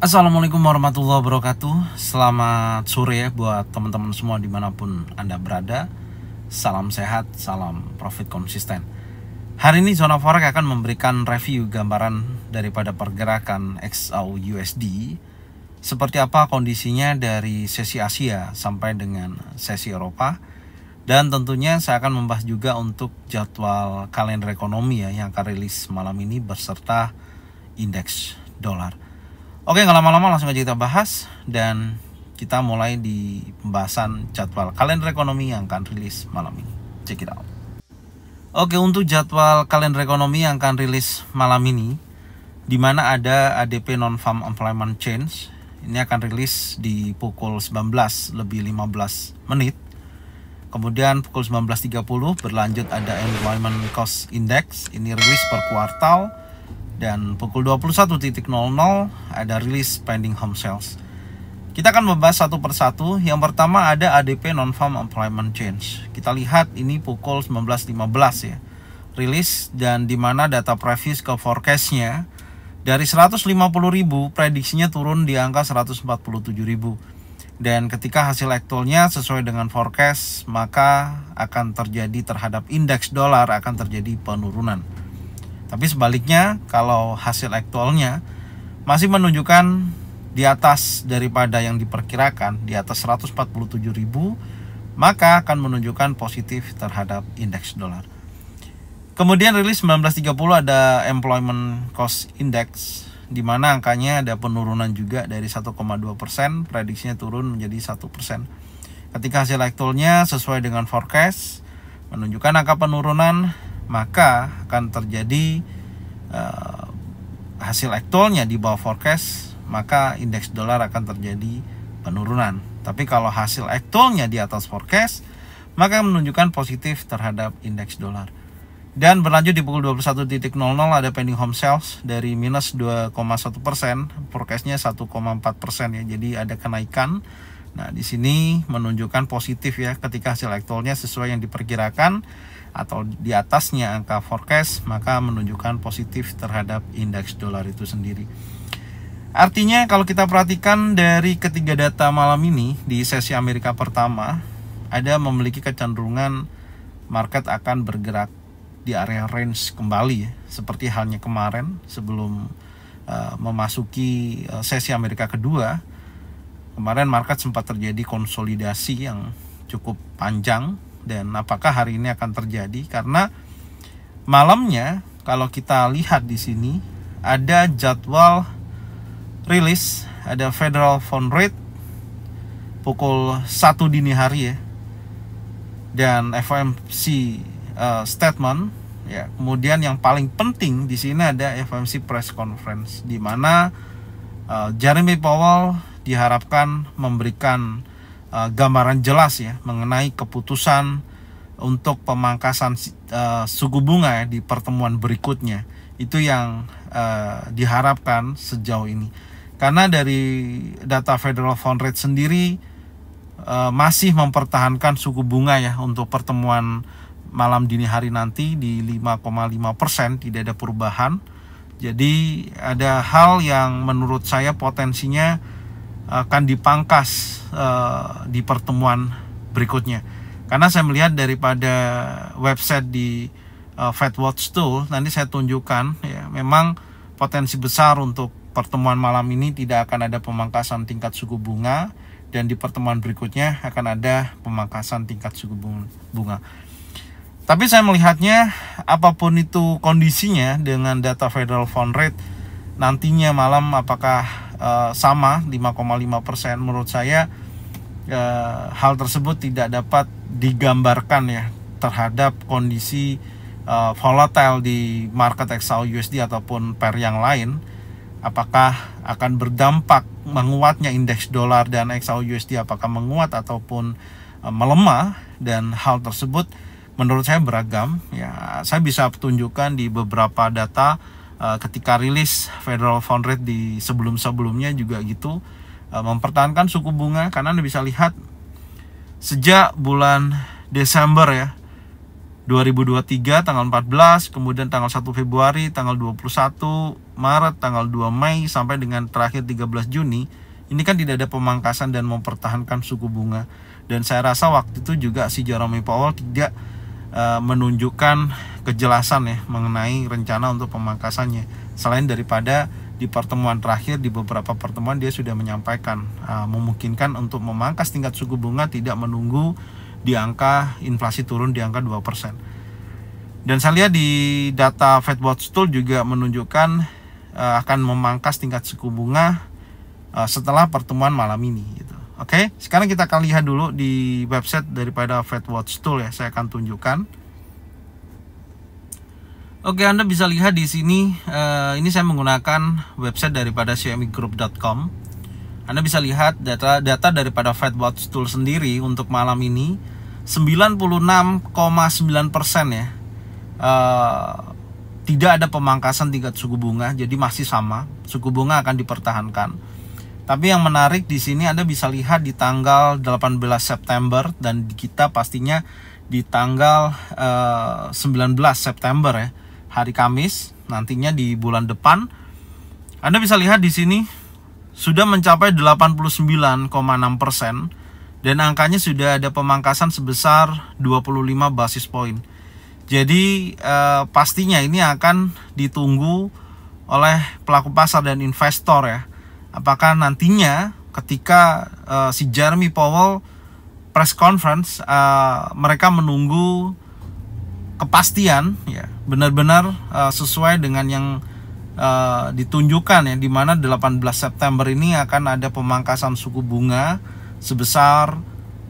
Assalamualaikum warahmatullahi wabarakatuh Selamat sore ya buat teman-teman semua dimanapun Anda berada Salam sehat, salam profit konsisten Hari ini Zona Forex akan memberikan review gambaran daripada pergerakan XAU USD Seperti apa kondisinya dari sesi Asia sampai dengan sesi Eropa Dan tentunya saya akan membahas juga untuk jadwal kalender ekonomi ya Yang akan rilis malam ini berserta indeks dolar Oke, nggak lama-lama langsung aja kita bahas dan kita mulai di pembahasan jadwal kalender ekonomi yang akan rilis malam ini. Check it out. Oke, untuk jadwal kalender ekonomi yang akan rilis malam ini, di mana ada ADP Non Farm Employment Change, ini akan rilis di pukul 19 lebih 15 menit. Kemudian pukul 19.30 berlanjut ada Employment Cost Index, ini rilis per kuartal dan pukul 21.00 ada rilis pending home sales. Kita akan membahas satu persatu. Yang pertama ada ADP Non-Farm Employment Change. Kita lihat ini pukul 19.15 ya. Rilis dan di mana data previous ke forecastnya dari 150.000 prediksinya turun di angka 147.000. Dan ketika hasil aktualnya sesuai dengan forecast, maka akan terjadi terhadap indeks dolar akan terjadi penurunan. Tapi sebaliknya kalau hasil aktualnya masih menunjukkan di atas daripada yang diperkirakan di atas 147.000 maka akan menunjukkan positif terhadap indeks dolar. Kemudian rilis 1930 ada employment cost index di mana angkanya ada penurunan juga dari 1,2 persen, prediksinya turun menjadi 1 persen. Ketika hasil aktualnya sesuai dengan forecast, menunjukkan angka penurunan maka akan terjadi uh, hasil aktualnya di bawah forecast maka indeks dolar akan terjadi penurunan tapi kalau hasil aktualnya di atas forecast maka menunjukkan positif terhadap indeks dolar dan berlanjut di pukul 21.00 ada pending home sales dari minus 2,1 persen forecastnya 1,4 persen ya jadi ada kenaikan Nah, di sini menunjukkan positif ya ketika hasil aktualnya sesuai yang diperkirakan atau di atasnya angka forecast, maka menunjukkan positif terhadap indeks dolar itu sendiri. Artinya kalau kita perhatikan dari ketiga data malam ini di sesi Amerika pertama, ada memiliki kecenderungan market akan bergerak di area range kembali ya, seperti halnya kemarin sebelum uh, memasuki eh, sesi Amerika kedua kemarin market sempat terjadi konsolidasi yang cukup panjang dan apakah hari ini akan terjadi karena malamnya kalau kita lihat di sini ada jadwal rilis ada federal fund rate pukul satu dini hari ya dan FOMC uh, eh, statement ya kemudian yang paling penting di sini ada FOMC press conference di mana uh, Jeremy Powell diharapkan memberikan uh, gambaran jelas ya mengenai keputusan untuk pemangkasan uh, suku bunga ya, di pertemuan berikutnya itu yang uh, diharapkan sejauh ini karena dari data Federal Fund Rate sendiri uh, masih mempertahankan suku bunga ya untuk pertemuan malam dini hari nanti di 5,5 persen tidak ada perubahan jadi ada hal yang menurut saya potensinya akan dipangkas uh, di pertemuan berikutnya. Karena saya melihat daripada website di uh, eh, Fed Watch Tool, nanti saya tunjukkan ya, memang potensi besar untuk pertemuan malam ini tidak akan ada pemangkasan tingkat suku bunga dan di pertemuan berikutnya akan ada pemangkasan tingkat suku bunga. Tapi saya melihatnya apapun itu kondisinya dengan data Federal Fund Rate nantinya malam apakah Eh, sama 5,5 persen menurut saya e, hal tersebut tidak dapat digambarkan ya terhadap kondisi e, volatile di market XAU USD ataupun pair yang lain apakah akan berdampak menguatnya indeks dolar dan XAU USD apakah menguat ataupun e, melemah dan hal tersebut menurut saya beragam ya saya bisa tunjukkan di beberapa data Eh, ketika rilis federal fund rate di sebelum-sebelumnya juga gitu eh, mempertahankan suku bunga karena Anda bisa lihat sejak bulan Desember ya 2023 tanggal 14, kemudian tanggal 1 Februari, tanggal 21 Maret, tanggal 2 Mei sampai dengan terakhir 13 Juni, ini kan tidak ada pemangkasan dan mempertahankan suku bunga. Dan saya rasa waktu itu juga si Jerome Powell tidak Eh, menunjukkan kejelasan ya mengenai rencana untuk pemangkasannya. Selain daripada di pertemuan terakhir di beberapa pertemuan dia sudah menyampaikan eh, memungkinkan untuk memangkas tingkat suku bunga tidak menunggu di angka inflasi turun di angka 2%. Dan saya lihat di data FedWatch Tool juga menunjukkan eh, akan memangkas tingkat suku bunga setelah pertemuan malam ini Oke, okay, sekarang kita akan lihat dulu di website daripada FedWatch Tool ya. Saya akan tunjukkan. Oke, okay, Anda bisa lihat di sini. Uh, ini saya menggunakan website daripada cmigroup.com. Anda bisa lihat data-data daripada FedWatch Tool sendiri untuk malam ini 96,9% ya. Uh, tidak ada pemangkasan tingkat suku bunga, jadi masih sama. Suku bunga akan dipertahankan tapi yang menarik di sini Anda bisa lihat di tanggal 18 September dan kita pastinya di tanggal uh, eh, 19 September ya, hari Kamis nantinya di bulan depan. Anda bisa lihat di sini sudah mencapai 89,6 dan angkanya sudah ada pemangkasan sebesar 25 basis poin. Jadi eh, pastinya ini akan ditunggu oleh pelaku pasar dan investor ya apakah nantinya ketika uh, si Jeremy Powell press conference uh, mereka menunggu kepastian ya benar-benar uh, sesuai dengan yang uh, ditunjukkan ya di mana 18 September ini akan ada pemangkasan suku bunga sebesar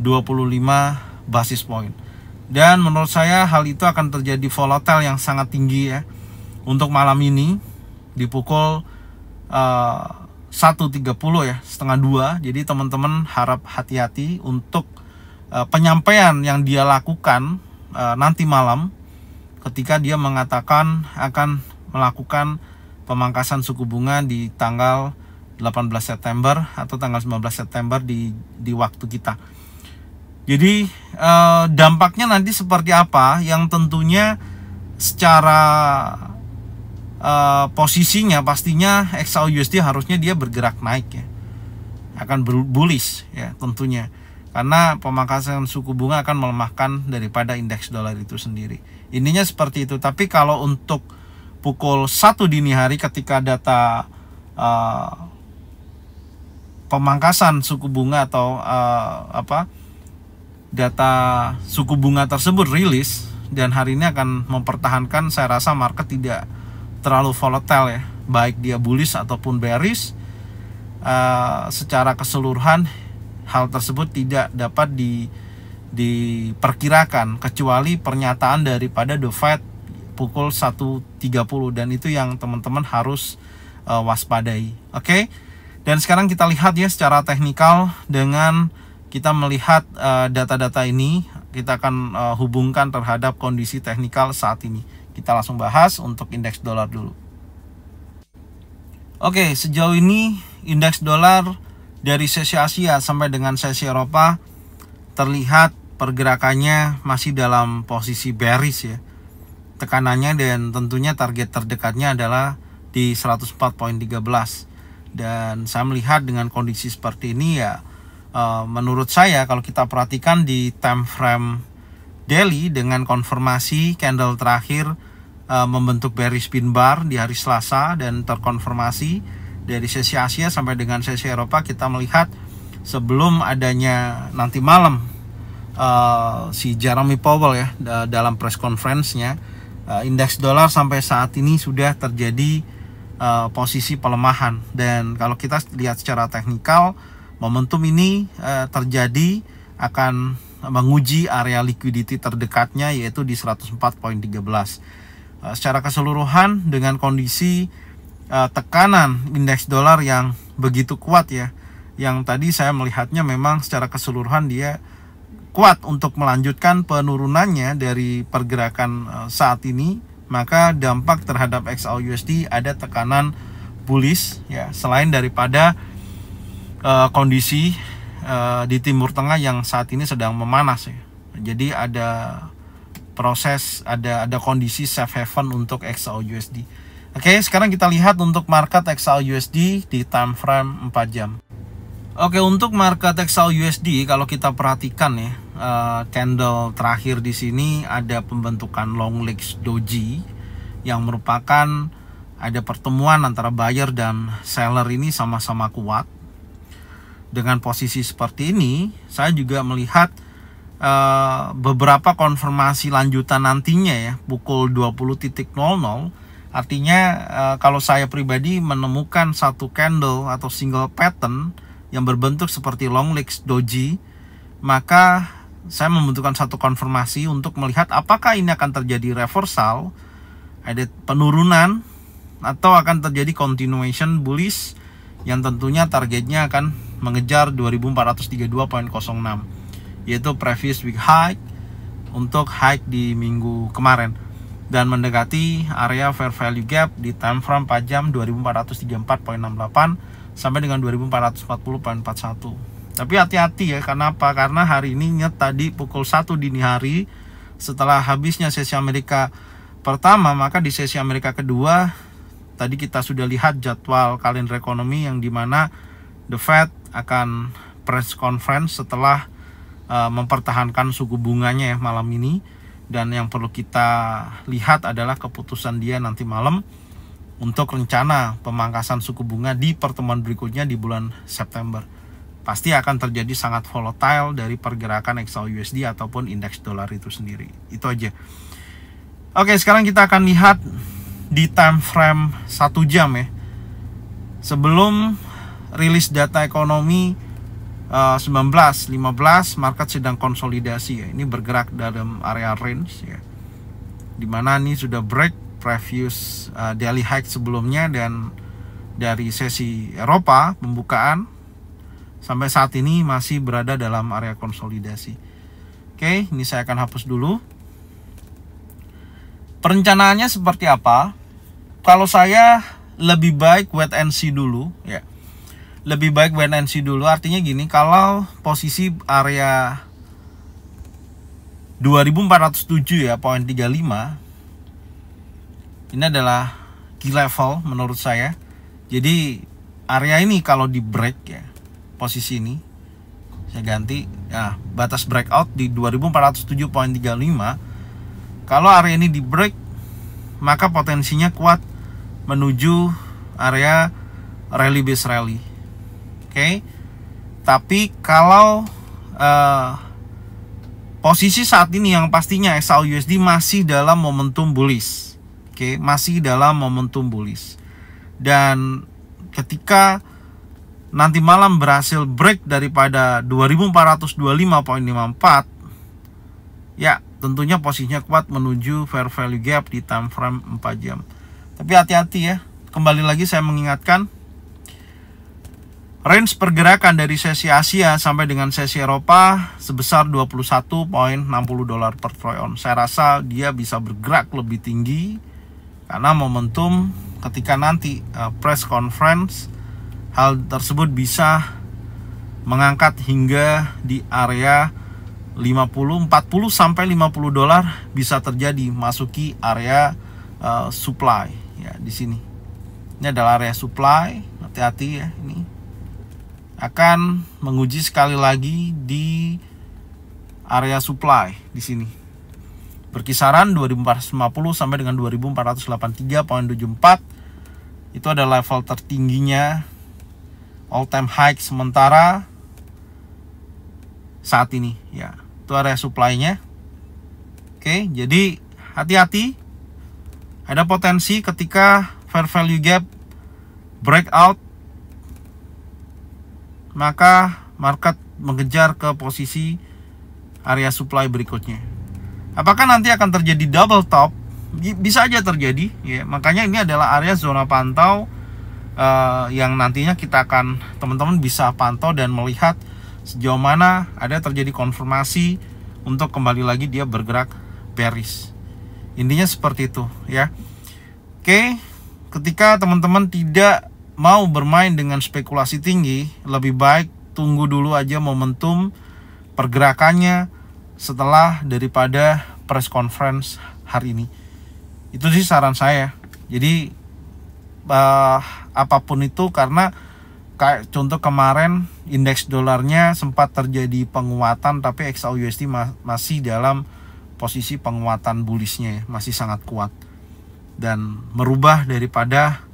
25 basis point. Dan menurut saya hal itu akan terjadi volatile yang sangat tinggi ya untuk malam ini di pukul uh, 1.30 ya, setengah dua. Jadi teman-teman harap hati-hati untuk uh, penyampaian yang dia lakukan uh, nanti malam ketika dia mengatakan akan melakukan pemangkasan suku bunga di tanggal 18 September atau tanggal 19 September di di waktu kita. Jadi uh, dampaknya nanti seperti apa yang tentunya secara uh, posisinya pastinya XAUUSD harusnya dia bergerak naik ya akan bullish ya tentunya karena pemangkasan suku bunga akan melemahkan daripada indeks dolar itu sendiri ininya seperti itu tapi kalau untuk pukul satu dini hari ketika data uh, pemangkasan suku bunga atau uh, apa data suku bunga tersebut rilis dan hari ini akan mempertahankan saya rasa market tidak terlalu volatile ya baik dia bullish ataupun bearish uh, secara keseluruhan hal tersebut tidak dapat di diperkirakan kecuali pernyataan daripada The Fed pukul 1.30 dan itu yang teman-teman harus uh, waspadai. Oke. Okay? Dan sekarang kita lihat ya secara teknikal dengan kita melihat eh, data-data uh, ini kita akan uh, hubungkan terhadap kondisi teknikal saat ini. Kita langsung bahas untuk indeks dolar dulu. Oke, sejauh ini indeks dolar dari sesi Asia sampai dengan sesi Eropa terlihat pergerakannya masih dalam posisi bearish ya. Tekanannya dan tentunya target terdekatnya adalah di 104.13 dan saya melihat dengan kondisi seperti ini ya eh, menurut saya kalau kita perhatikan di time frame daily dengan konfirmasi candle terakhir uh, membentuk bearish pin bar di hari Selasa dan terkonfirmasi dari sesi Asia sampai dengan sesi Eropa kita melihat sebelum adanya nanti malam uh, si Jeremy Powell ya da dalam press conference-nya uh, indeks dolar sampai saat ini sudah terjadi uh, posisi pelemahan dan kalau kita lihat secara teknikal momentum ini uh, terjadi akan menguji area liquidity terdekatnya yaitu di 104.13. Eh, secara keseluruhan dengan kondisi eh, tekanan indeks dolar yang begitu kuat ya, yang tadi saya melihatnya memang secara keseluruhan dia kuat untuk melanjutkan penurunannya dari pergerakan eh, saat ini, maka dampak terhadap XAUUSD ada tekanan bullish ya selain daripada uh, kondisi Eh, di Timur Tengah yang saat ini sedang memanas ya. Jadi ada proses ada ada kondisi safe haven untuk USD. Oke, sekarang kita lihat untuk market USD di time frame 4 jam. Oke, untuk market USD kalau kita perhatikan ya, uh, candle terakhir di sini ada pembentukan long legs doji yang merupakan ada pertemuan antara buyer dan seller ini sama-sama kuat dengan posisi seperti ini, saya juga melihat uh, beberapa konfirmasi lanjutan nantinya ya, pukul 20.00. Artinya uh, kalau saya pribadi menemukan satu candle atau single pattern yang berbentuk seperti long legs doji, maka saya membutuhkan satu konfirmasi untuk melihat apakah ini akan terjadi reversal, ada penurunan atau akan terjadi continuation bullish yang tentunya targetnya akan mengejar 2432.06 yaitu previous week high untuk high di minggu kemarin dan mendekati area fair value gap di time frame 4 jam 2434.68 sampai dengan 2440.41 tapi hati-hati ya kenapa karena hari ini nyet tadi pukul 1 dini hari setelah habisnya sesi Amerika pertama maka di sesi Amerika kedua Tadi kita sudah lihat jadwal kalender ekonomi yang dimana The Fed akan press conference setelah uh, mempertahankan suku bunganya ya malam ini dan yang perlu kita lihat adalah keputusan dia nanti malam untuk rencana pemangkasan suku bunga di pertemuan berikutnya di bulan September. Pasti akan terjadi sangat volatile dari pergerakan XAU USD ataupun indeks dolar itu sendiri. Itu aja. Oke, sekarang kita akan lihat di time frame satu jam ya sebelum rilis data ekonomi uh, 19 15 market sedang konsolidasi ya ini bergerak dalam area range ya dimana ini sudah break previous uh, daily high sebelumnya dan dari sesi Eropa pembukaan sampai saat ini masih berada dalam area konsolidasi. Oke, ini saya akan hapus dulu. Perencanaannya seperti apa? Kalau saya lebih baik wait and see dulu, ya. Lebih baik wait and see dulu. Artinya gini, kalau posisi area 2407 ya, poin 35. Ini adalah key level menurut saya. Jadi area ini kalau di break ya, posisi ini saya ganti nah, batas breakout di 2407.35 kalau area ini di break, maka potensinya kuat menuju area rally base rally. Oke. Okay? Tapi kalau uh, posisi saat ini yang pastinya SLUSD masih dalam momentum bullish. Oke, okay? masih dalam momentum bullish. Dan ketika nanti malam berhasil break daripada 2425.54 ya tentunya posisinya kuat menuju fair value gap di time frame 4 jam. Tapi hati-hati ya. Kembali lagi saya mengingatkan range pergerakan dari sesi Asia sampai dengan sesi Eropa sebesar 21.60 dolar per troy ounce. Saya rasa dia bisa bergerak lebih tinggi karena momentum ketika nanti eh, press conference hal tersebut bisa mengangkat hingga di area 50 40 sampai 50 dolar bisa terjadi masuki area uh, supply ya di sini. Ini adalah area supply, hati-hati ya ini. Akan menguji sekali lagi di area supply di sini. Berkisaran 2450 sampai dengan 2483.74 itu adalah level tertingginya all time high sementara saat ini ya itu area supply-nya oke jadi hati-hati ada potensi ketika fair value gap breakout maka market mengejar ke posisi area supply berikutnya apakah nanti akan terjadi double top bisa aja terjadi ya makanya ini adalah area zona pantau uh, yang nantinya kita akan teman-teman bisa pantau dan melihat sejauh mana ada terjadi konfirmasi untuk kembali lagi dia bergerak bearish. Intinya seperti itu ya. Oke, ketika teman-teman tidak mau bermain dengan spekulasi tinggi, lebih baik tunggu dulu aja momentum pergerakannya setelah daripada press conference hari ini. Itu sih saran saya. Jadi uh, apapun itu karena kayak contoh kemarin indeks dolarnya sempat terjadi penguatan tapi XAUUSD ma masih dalam posisi penguatan bullishnya ya, masih sangat kuat dan merubah daripada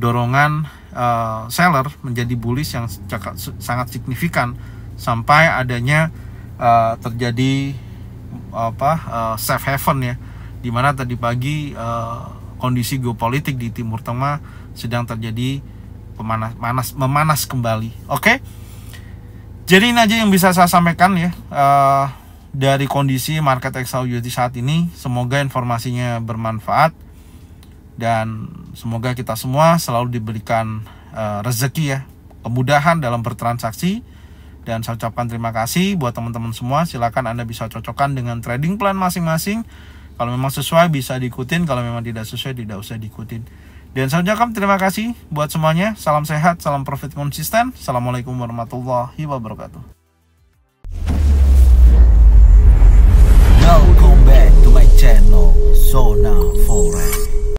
dorongan uh, seller menjadi bullish yang sangat signifikan sampai adanya uh, terjadi apa uh, safe haven ya dimana tadi pagi uh, kondisi geopolitik di Timur Tengah sedang terjadi pemanas manas memanas kembali oke okay? jadi ini aja yang bisa saya sampaikan ya uh, dari kondisi market XAUUT saat ini semoga informasinya bermanfaat dan semoga kita semua selalu diberikan uh, rezeki ya kemudahan dalam bertransaksi dan saya ucapkan terima kasih buat teman-teman semua silahkan anda bisa cocokkan dengan trading plan masing-masing kalau memang sesuai bisa diikutin kalau memang tidak sesuai tidak usah diikutin dan Sojakam terima kasih buat semuanya. Salam sehat, salam profit konsisten. Assalamualaikum warahmatullahi wabarakatuh. Welcome back to my channel, Sona Forex.